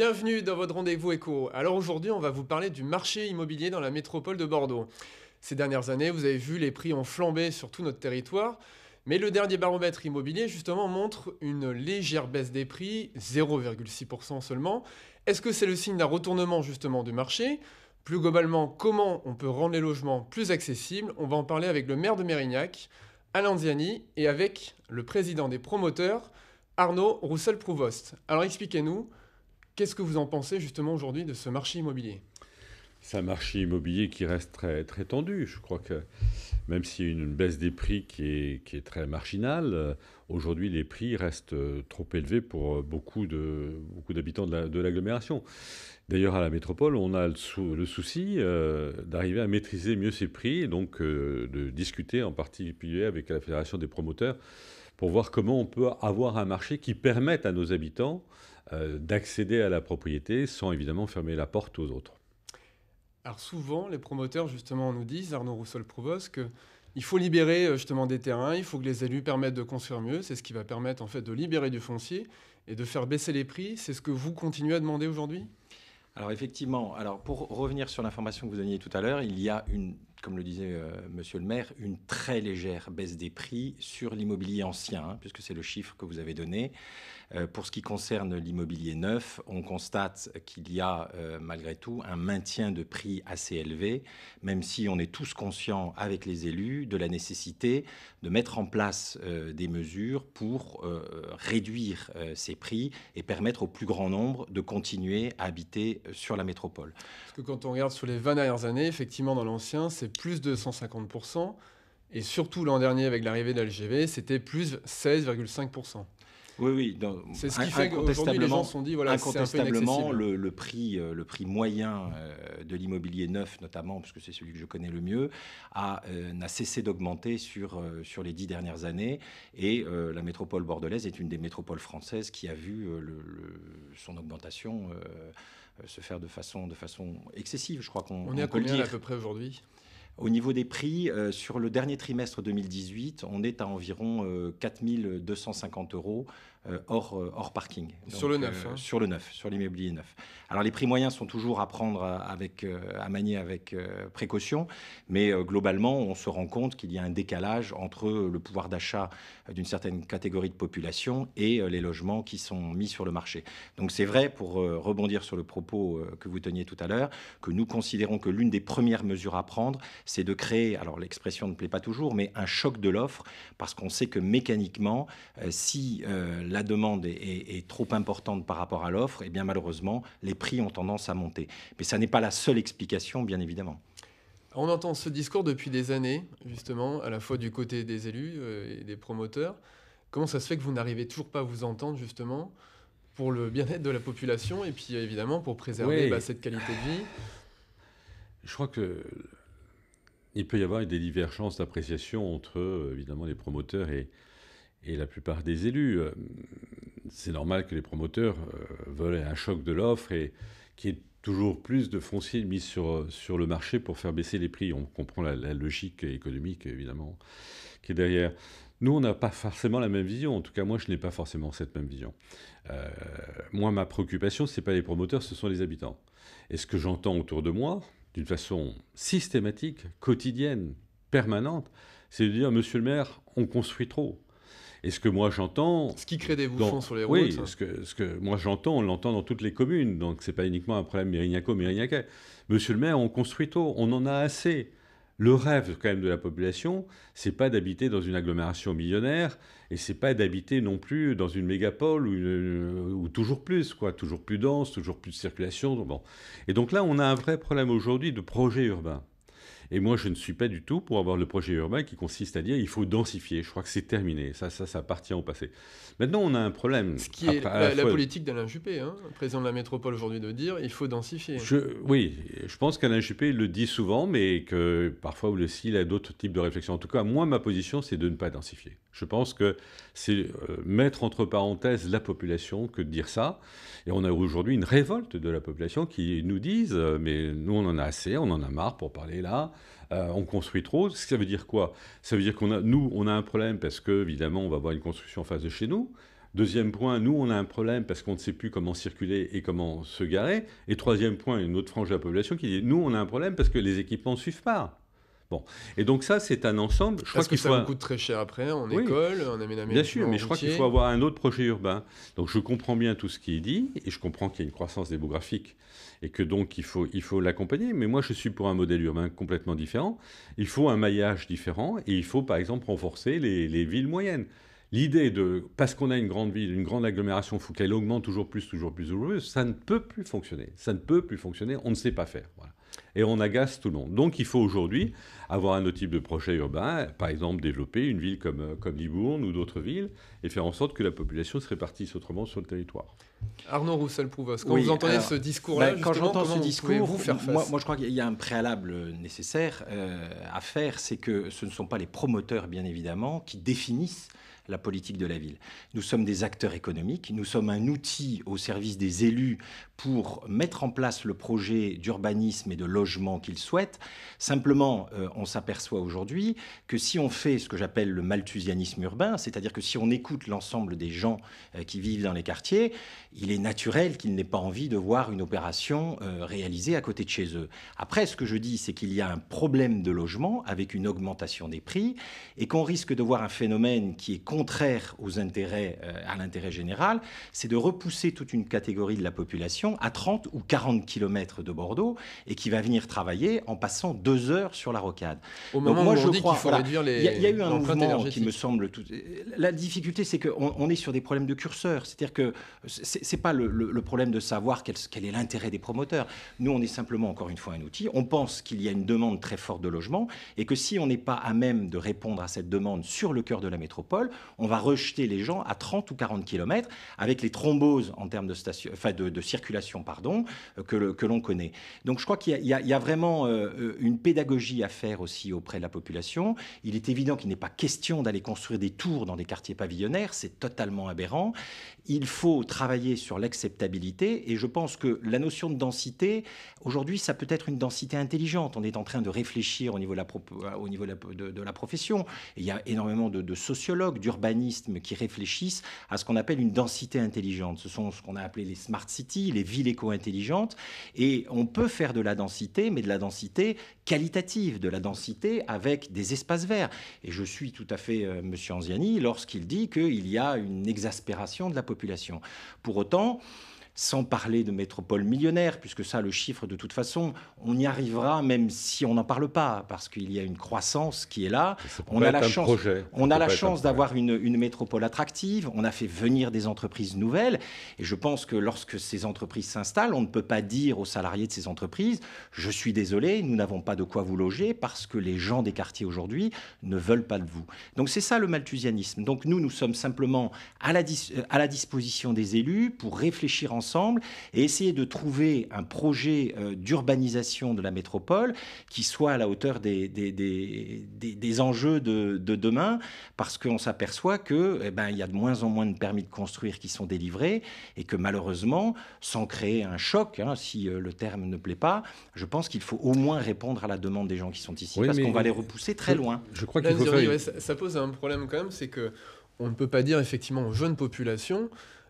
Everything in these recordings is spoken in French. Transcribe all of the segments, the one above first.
Bienvenue dans votre rendez-vous éco. Alors aujourd'hui, on va vous parler du marché immobilier dans la métropole de Bordeaux. Ces dernières années, vous avez vu, les prix ont flambé sur tout notre territoire. Mais le dernier baromètre immobilier, justement, montre une légère baisse des prix, 0,6% seulement. Est-ce que c'est le signe d'un retournement, justement, du marché Plus globalement, comment on peut rendre les logements plus accessibles On va en parler avec le maire de Mérignac, Alain Ziani, et avec le président des promoteurs, Arnaud Roussel-Prouvost. Alors expliquez-nous, Qu'est-ce que vous en pensez justement aujourd'hui de ce marché immobilier c'est un marché immobilier qui reste très, tendu. Je crois que même s'il y a une baisse des prix qui est, très marginale, euh, aujourd'hui les prix restent euh, trop élevés pour euh, beaucoup, de, beaucoup d'habitants de, l'agglomération. D'ailleurs, à la métropole, on a le, souci d'arriver à maîtriser mieux ces prix et donc de discuter en particulier avec la Fédération des promoteurs pour voir comment on peut avoir un marché qui permette à nos habitants d'accéder à la propriété sans évidemment fermer la porte aux autres. Alors souvent, les promoteurs, justement, nous disent, Arnaud Roussel Provost, qu'il il faut libérer euh, justement des terrains, il faut que les élus permettent de construire mieux, c'est ce qui va permettre en fait de libérer du foncier et de faire baisser les prix, c'est ce que vous continuez à demander aujourd'hui alors effectivement, alors pour revenir sur l'information que vous donniez tout à l'heure, il y a une comme le disait M. Euh, monsieur le maire, une très légère baisse des prix sur l'immobilier ancien, hein, puisque c'est le chiffre que vous avez donné. Euh, pour ce qui concerne l'immobilier neuf, on constate qu'il y a euh, malgré tout un maintien de prix assez élevé, même si on est tous conscients avec les élus de la nécessité de mettre en place des mesures pour réduire ces prix et permettre au plus grand nombre de continuer à habiter sur la métropole. Parce que quand on regarde sur les 20 dernières années, effectivement, dans l'ancien, c'est plus de 150%. Et surtout l'an dernier, avec l'arrivée de l'LGV, c'était plus 16,5%. Oui, oui. C'est ce qui fait que les gens se sont dit, voilà, incontestablement, le, prix, euh, le prix moyen euh, de l'immobilier neuf, notamment, puisque c'est celui que je connais le mieux, euh, n'a cessé d'augmenter sur, sur les dix dernières années. Et la métropole bordelaise est une des métropoles françaises qui a vu son augmentation se faire de façon, de façon excessive, je crois qu'on On est à combien à peu près aujourd'hui au niveau des prix, euh, sur le dernier trimestre 2018, on est à environ 4 euh, 4250 euros euh, hors, hors parking. sur le neuf hein. Sur le neuf, sur l'immobilier neuf. Alors les prix moyens sont toujours à prendre avec, à manier avec précaution, mais globalement, on se rend compte qu'il y a un décalage entre le pouvoir d'achat d'une certaine catégorie de population et les logements qui sont mis sur le marché. Donc c'est vrai, pour rebondir sur le propos que vous teniez tout à l'heure, que nous considérons que l'une des premières mesures à prendre, c'est de créer, alors l'expression ne plaît pas toujours, mais un choc de l'offre, parce qu'on sait que mécaniquement, euh, si euh, la demande est, trop importante par rapport à l'offre, et eh bien malheureusement, les prix ont tendance à monter. Mais ça n'est pas la seule explication, bien évidemment. On entend ce discours depuis des années, justement, à la fois du côté des élus euh, et des promoteurs. Comment ça se fait que vous n'arrivez toujours pas à vous entendre, justement, pour le bien-être de la population et puis évidemment pour préserver bah, cette qualité de vie Je crois que il peut y avoir des divergences d'appréciation entre euh, évidemment les promoteurs et, la plupart des élus. Euh, c'est normal que les promoteurs euh, veulent un choc de l'offre et qu'il y ait toujours plus de fonciers mis sur, sur le marché pour faire baisser les prix. On comprend la, logique économique évidemment qui est derrière. Nous, on n'a pas forcément la même vision. En tout cas, moi, je n'ai pas forcément cette même vision. moi, ma préoccupation, ce n'est pas les promoteurs, ce sont les habitants. Et ce que j'entends autour de moi, d'une façon systématique, quotidienne, permanente, c'est de dire, monsieur le maire, on construit trop. Et ce que moi j'entends. Ce qui crée des bouchons sur les routes. Oui, hein. ce que, ce que moi j'entends, on l'entend dans toutes les communes. Donc ce n'est pas uniquement un problème mérignaco-mérignaquais. Monsieur le maire, on construit trop, on en a assez. Le rêve quand même de la population, c'est pas d'habiter dans une agglomération millionnaire et c'est pas d'habiter non plus dans une mégapole ou, toujours plus quoi, toujours plus dense, toujours plus de circulation. Et donc là, on a un vrai problème aujourd'hui de projet urbain. Et moi, je ne suis pas du tout pour avoir le projet urbain qui consiste à dire il faut densifier. Je crois que c'est terminé. Ça, ça, ça appartient au passé. Maintenant, on a un problème. Ce qui est la, politique d'Alain Juppé, hein, président de la métropole aujourd'hui, de dire il faut densifier. oui, je pense qu'Alain Juppé le dit souvent, mais que parfois aussi, il a d'autres types de réflexions. En tout cas, moi, ma position, c'est de ne pas densifier. Je pense que c'est euh, mettre entre parenthèses la population que de dire ça. Et on a aujourd'hui une révolte de la population qui nous disent, euh, mais nous on en a assez, on en a marre pour parler là, euh, on construit trop. Ça veut dire quoi Ça veut dire qu'on a, nous, on a un problème parce que, évidemment, on va avoir une construction en face de chez nous. Deuxième point, nous, on a un problème parce qu'on ne sait plus comment circuler et comment se garer. Et troisième point, une autre frange de la population qui dit, nous, on a un problème parce que les équipements ne suivent pas. Bon, et donc ça, c'est un ensemble. Je crois que ça coûte très cher après, en on école, en aménagement. Bien sûr, mais je crois qu'il faut avoir un autre projet urbain. Donc je comprends bien tout ce qui est dit, et je comprends qu'il y a une croissance démographique, et que donc il faut il faut l'accompagner. Mais moi, je suis pour un modèle urbain complètement différent. Il faut un maillage différent, et il faut par exemple renforcer les, les villes moyennes. L'idée de, parce qu'on a une grande ville, une grande agglomération, il faut qu'elle augmente toujours plus, toujours plus, toujours plus, ça ne peut plus fonctionner. Ça ne peut plus fonctionner, on ne sait pas faire. Voilà et on agace tout le monde. Donc il faut aujourd'hui avoir un autre type de projet urbain, par exemple développer une ville comme, euh, comme Libourne ou d'autres villes, et faire en sorte que la population se répartisse autrement sur le territoire. Arnaud roussel prouve quand vous entendez ce discours-là, ben, quand j'entends ce discours, vous faire face moi, moi, je crois qu'il y a un préalable nécessaire euh, à faire, c'est que ce ne sont pas les promoteurs, bien évidemment, qui définissent la politique de la ville. Nous sommes des acteurs économiques, nous sommes un outil au service des élus pour mettre en place le projet d'urbanisme et de logement qu'ils souhaitent. Simplement, euh, on s'aperçoit aujourd'hui que si on fait ce que j'appelle le malthusianisme urbain, c'est-à-dire que si on écoute l'ensemble des gens euh, qui vivent dans les quartiers, il est naturel qu'ils n'aient pas envie de voir une opération euh, réalisée à côté de chez eux. Après, ce que je dis, c'est qu'il y a un problème de logement avec une augmentation des prix et qu'on risque de voir un phénomène qui est contraire aux intérêts, euh, à l'intérêt général, c'est de repousser toute une catégorie de la population à 30 ou 40 km de Bordeaux et qui va venir travailler en passant deux heures sur la rocade. Au moment où je on dit qu'il faut réduire les. Il y, a eu un mouvement qui me semble tout. La difficulté, c'est qu'on on est sur des problèmes de curseur, c'est-à-dire que n'est pas le, problème de savoir quel, est l'intérêt des promoteurs. Nous, on est simplement, encore une fois, un outil. On pense qu'il y a une demande très forte de logement et que si on n'est pas à même de répondre à cette demande sur le cœur de la métropole, on va rejeter les gens à 30 ou 40 km avec les thromboses en termes de, de, circulation pardon, euh, que, l'on connaît. Donc je crois qu'il y, a vraiment euh, euh, une pédagogie à faire aussi auprès de la population. Il est évident qu'il n'est pas question d'aller construire des tours dans des quartiers pavillonnaires, c'est totalement aberrant. Il faut travailler sur l'acceptabilité. Et je pense que la notion de densité, aujourd'hui, ça peut être une densité intelligente. On est en train de réfléchir au niveau de la, euh, au niveau de, profession. il y a énormément de, sociologues, d'urbanisme qui réfléchissent à ce qu'on appelle une densité intelligente. Ce sont ce qu'on a appelé les smart cities, les villes éco-intelligentes. Et on peut faire de la densité, mais de la densité qualitative, de la densité avec des espaces verts. Et je suis tout à fait euh, Monsieur Anziani lorsqu'il dit qu'il y a une exaspération de la population. Pour autant, sans parler de métropole millionnaire, puisque ça, le chiffre, de toute façon, on y arrivera même si on n'en parle pas, parce qu'il y a une croissance qui est là. On a, la chance, on a la chance d'avoir une, une, métropole attractive, on a fait venir des entreprises nouvelles, et je pense que lorsque ces entreprises s'installent, on ne peut pas dire aux salariés de ces entreprises, je suis désolé, nous n'avons pas de quoi vous loger, parce que les gens des quartiers aujourd'hui ne veulent pas de vous. Donc c'est ça le malthusianisme. Donc nous, nous sommes simplement à la, euh, à la disposition des élus pour réfléchir ensemble et essayer de trouver un projet euh, d'urbanisation de la métropole qui soit à la hauteur des, des, des, enjeux de, de, demain, parce qu'on s'aperçoit que eh ben, il y a de moins en moins de permis de construire qui sont délivrés et que malheureusement, sans créer un choc, hein, si euh, le terme ne plaît pas, je pense qu'il faut au moins répondre à la demande des gens qui sont ici, parce qu'on va les repousser très loin. Je crois que ça, pose un problème quand même, c'est que on ne peut pas dire effectivement aux jeunes populations,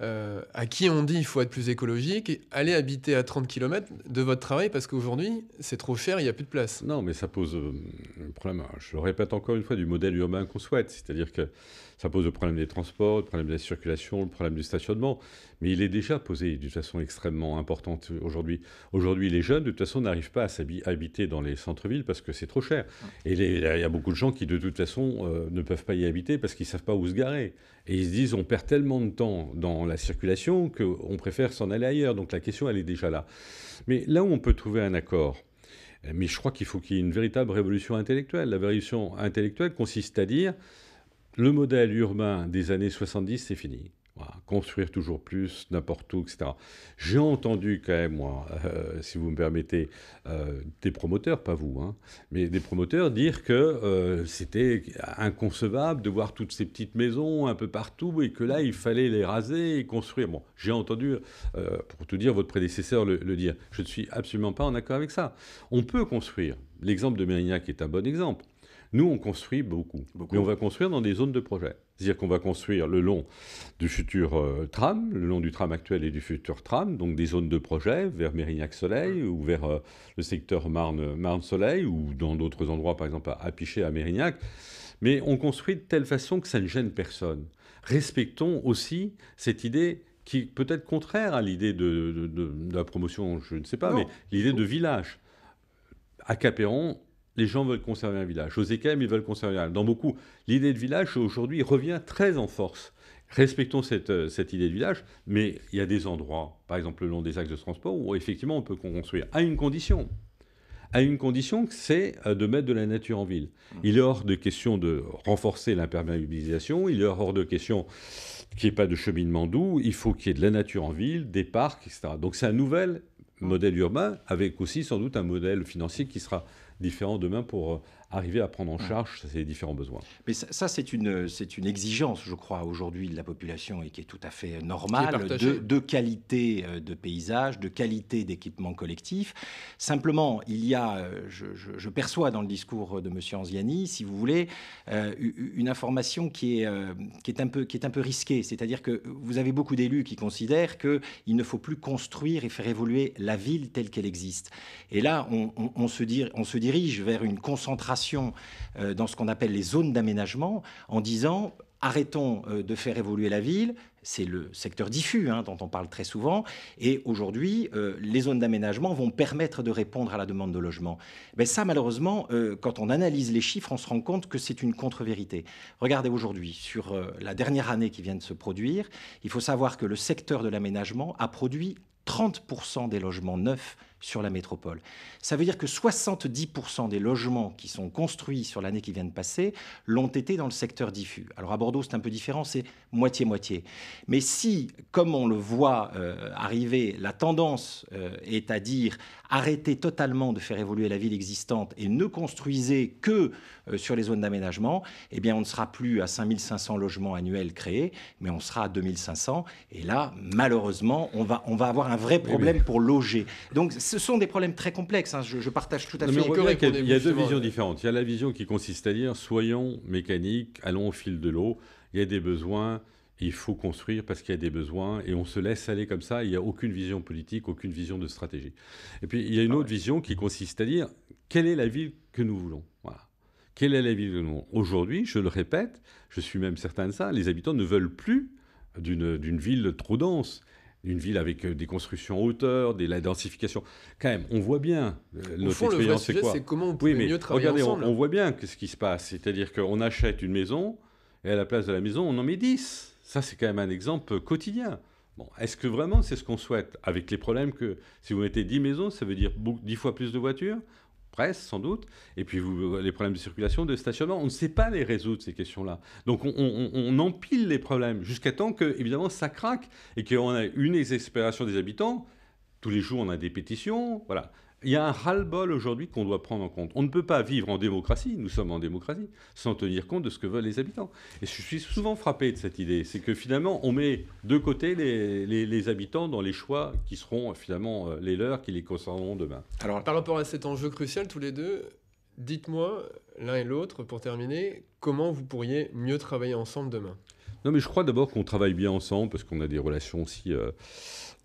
euh, à qui on dit il faut être plus écologique, allez habiter à 30 km de votre travail parce qu'aujourd'hui c'est trop cher, il n'y a plus de place. Non, mais ça pose euh, un problème, je le répète encore une fois, du modèle urbain qu'on souhaite. C'est-à-dire que ça pose le problème des transports, le problème de la circulation, le problème du stationnement. Mais il est déjà posé d'une façon extrêmement importante aujourd'hui. Aujourd'hui, les jeunes, de toute façon, n'arrivent pas à s'habiter dans les centres-villes parce que c'est trop cher. Et il y a beaucoup de gens qui, de toute façon, euh, ne peuvent pas y habiter parce qu'ils ne savent pas où se garer. Et ils se disent, on perd tellement de temps dans la circulation qu'on préfère s'en aller ailleurs. Donc la question, elle est déjà là. Mais là où on peut trouver un accord, mais je crois qu'il faut qu'il y ait une véritable révolution intellectuelle. La révolution intellectuelle consiste à dire le modèle urbain des années 70, c'est fini. Construire toujours plus, n'importe où, etc. J'ai entendu quand même, moi, euh, si vous me permettez, euh, des promoteurs, pas vous, hein, mais des promoteurs dire que euh, c'était inconcevable de voir toutes ces petites maisons un peu partout et que là, il fallait les raser et construire. Bon, j'ai entendu, pour tout dire, votre prédécesseur le, le dire. Je ne suis absolument pas en accord avec ça. On peut construire. L'exemple de Mérignac est un bon exemple. Nous, on construit beaucoup, mais on va construire dans des zones de projet. C'est-à-dire qu'on va construire le long du futur euh, tram, le long du tram actuel et du futur tram, donc des zones de projet vers Mérignac-Soleil ou vers euh, le secteur Marne-Soleil ou dans d'autres endroits, par exemple à Piché, à Mérignac. Mais on construit de telle façon que ça ne gêne personne. Respectons aussi cette idée qui peut être contraire à l'idée de, la promotion, je ne sais pas, mais l'idée de village. À Capéron, les gens veulent conserver un village. Aux EKM, ils veulent conserver un village. Dans beaucoup, l'idée de village, aujourd'hui, revient très en force. Respectons cette, euh, cette, idée de village, mais il y a des endroits, par exemple le long des axes de transport, où effectivement on peut construire, à une condition. À une condition, c'est euh, de mettre de la nature en ville. Mmh. Il est hors de question de renforcer l'imperméabilisation, il est hors de question qu'il n'y ait pas de cheminement doux, il faut qu'il y ait de la nature en ville, des parcs, etc. Donc c'est un nouvel modèle urbain, avec aussi sans doute un modèle financier qui sera différents demain pour euh, arriver à prendre en charge ces différents besoins. Mais ça, c'est une, une exigence, je crois, aujourd'hui de la population et qui est tout à fait normale, de, qualité euh, de paysage, de qualité d'équipement collectif. Simplement, il y a, euh, je, perçois dans le discours de M. Anziani, si vous voulez, euh, une information qui est, qui, est un peu, qui est un peu risquée. C'est-à-dire que vous avez beaucoup d'élus qui considèrent qu'il ne faut plus construire et faire évoluer la ville telle qu'elle existe. Et là, on, se on se dirige vers une concentration euh, dans ce qu'on appelle les zones d'aménagement en disant arrêtons euh, de faire évoluer la ville. C'est le secteur diffus hein, dont on parle très souvent. Et aujourd'hui, euh, les zones d'aménagement vont permettre de répondre à la demande de logement. Mais ça, malheureusement, quand on analyse les chiffres, on se rend compte que c'est une contre-vérité. Regardez aujourd'hui, sur la dernière année qui vient de se produire, il faut savoir que le secteur de l'aménagement a produit 30% des logements neufs sur la métropole. Ça veut dire que 70% des logements qui sont construits sur l'année qui vient de passer l'ont été dans le secteur diffus. Alors à Bordeaux, c'est un peu différent, c'est moitié-moitié. Mais si, comme on le voit euh, arriver, la tendance euh, est à dire arrêter totalement de faire évoluer la ville existante et ne construisez que euh, sur les zones d'aménagement, eh bien on ne sera plus à 5500 logements annuels créés, mais on sera à 2500. Et là, malheureusement, on va, on va avoir un vrai problème pour loger. Donc ce sont des problèmes très complexes. Hein. Je, partage tout à fait. Il, il y a, deux visions différentes. Il y a la vision qui consiste à dire soyons mécaniques, allons au fil de l'eau. Il y a des besoins. Il faut construire parce qu'il y a des besoins et on se laisse aller comme ça. Il n'y a aucune vision politique, aucune vision de stratégie. Et puis il y a une ah autre vision qui consiste à dire quelle est la ville que nous voulons. Quelle est la ville que nous voulons Aujourd'hui, je le répète, je suis même certain de ça, les habitants ne veulent plus d'une ville trop dense une ville avec euh, des constructions en hauteur, de la densification. Quand même, on voit bien euh, le' notre c'est comment on peut mieux travailler regardez, On, voit bien ce qui se passe. C'est-à-dire qu'on achète une maison et à la place de la maison, on en met 10. Ça, c'est quand même un exemple quotidien. Bon, est-ce que vraiment c'est ce qu'on souhaite Avec les problèmes que si vous mettez 10 maisons, ça veut dire 10 fois plus de voitures presse sans doute, et puis vous, euh, les problèmes de circulation, de stationnement. On ne sait pas les résoudre, ces questions-là. Donc on, empile les problèmes jusqu'à temps que, évidemment, ça craque et qu'on a une exaspération des habitants. Tous les jours, on a des pétitions. Voilà. Il y a un ras-le-bol aujourd'hui qu'on doit prendre en compte. On ne peut pas vivre en démocratie, nous sommes en démocratie, sans tenir compte de ce que veulent les habitants. Et je suis souvent frappé de cette idée, c'est que finalement, on met de côté les, habitants dans les choix qui seront euh, finalement euh, les leurs, qui les concerneront demain. Alors, par rapport à cet enjeu crucial, tous les deux, dites-moi, l'un et l'autre, pour terminer, comment vous pourriez mieux travailler ensemble demain Non, mais je crois d'abord qu'on travaille bien ensemble, parce qu'on a des relations aussi... Euh,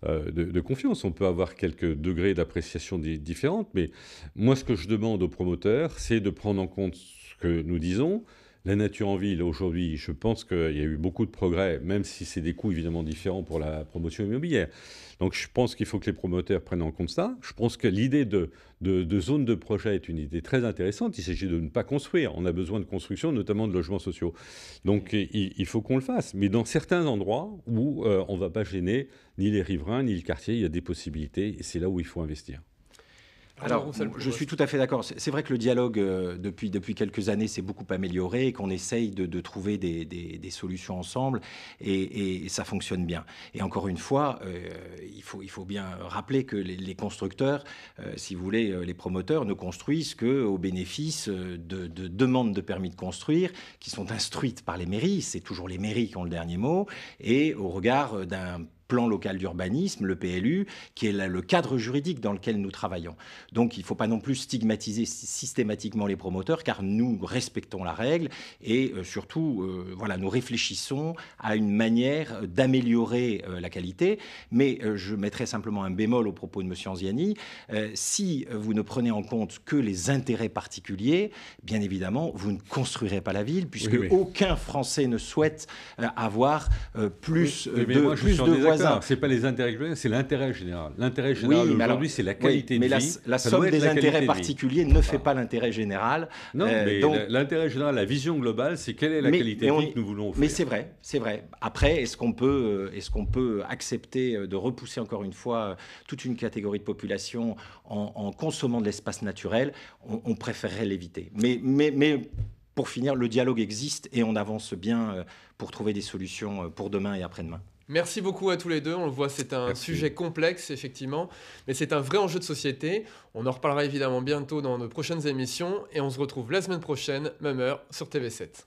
euh, de, confiance. On peut avoir quelques degrés d'appréciation différentes, mais moi, ce que je demande aux promoteurs, c'est de prendre en compte ce que nous disons, la nature en ville, aujourd'hui, je pense qu'il y a eu beaucoup de progrès, même si c'est des coûts évidemment différents pour la promotion immobilière. Donc je pense qu'il faut que les promoteurs prennent en compte ça. Je pense que l'idée de, de, zone de projet est une idée très intéressante. Il s'agit de ne pas construire. On a besoin de construction, notamment de logements sociaux. Donc il, faut qu'on le fasse. Mais dans certains endroits où euh, on ne va pas gêner ni les riverains, ni le quartier, il y a des possibilités. Et c'est là où il faut investir. Alors, je suis tout à fait d'accord. C'est vrai que le dialogue, euh, depuis, depuis quelques années, s'est beaucoup amélioré et qu'on essaye de, trouver des, solutions ensemble et, ça fonctionne bien. Et encore une fois, euh, il, faut, il faut bien rappeler que les, constructeurs, euh, si vous voulez, les promoteurs ne construisent qu'au bénéfice de, de, demandes de permis de construire qui sont instruites par les mairies. C'est toujours les mairies qui ont le dernier mot et au regard d'un plan local d'urbanisme, le PLU, qui est le cadre juridique dans lequel nous travaillons. Donc il ne faut pas non plus stigmatiser systématiquement les promoteurs, car nous respectons la règle et euh, surtout, euh, voilà, nous réfléchissons à une manière d'améliorer euh, la qualité. Mais je mettrai simplement un bémol au propos de M. Anziani. si vous ne prenez en compte que les intérêts particuliers, bien évidemment, vous ne construirez pas la ville, puisque aucun Français ne souhaite avoir plus de, voies plus de c'est pas les intérêts c'est l'intérêt général. L'intérêt général aujourd'hui, c'est la qualité mais de la, vie. La, somme des intérêts particuliers ne fait ah. pas l'intérêt général. Non, euh, mais l'intérêt général, la vision globale, c'est quelle est la qualité de vie que nous voulons offrir. Mais c'est vrai, c'est vrai. Après, est-ce qu'on peut, euh, est qu'on peut accepter euh, de repousser encore une fois toute une catégorie de population en, consommant de l'espace naturel on, on, préférerait l'éviter. Mais, mais, mais pour finir, le dialogue existe et on avance bien pour trouver des solutions pour demain et après-demain. Merci beaucoup à tous les deux. On le voit, c'est un sujet complexe, effectivement, mais c'est un vrai enjeu de société. On en reparlera évidemment bientôt dans nos prochaines émissions et on se retrouve la semaine prochaine, même heure, sur TV7.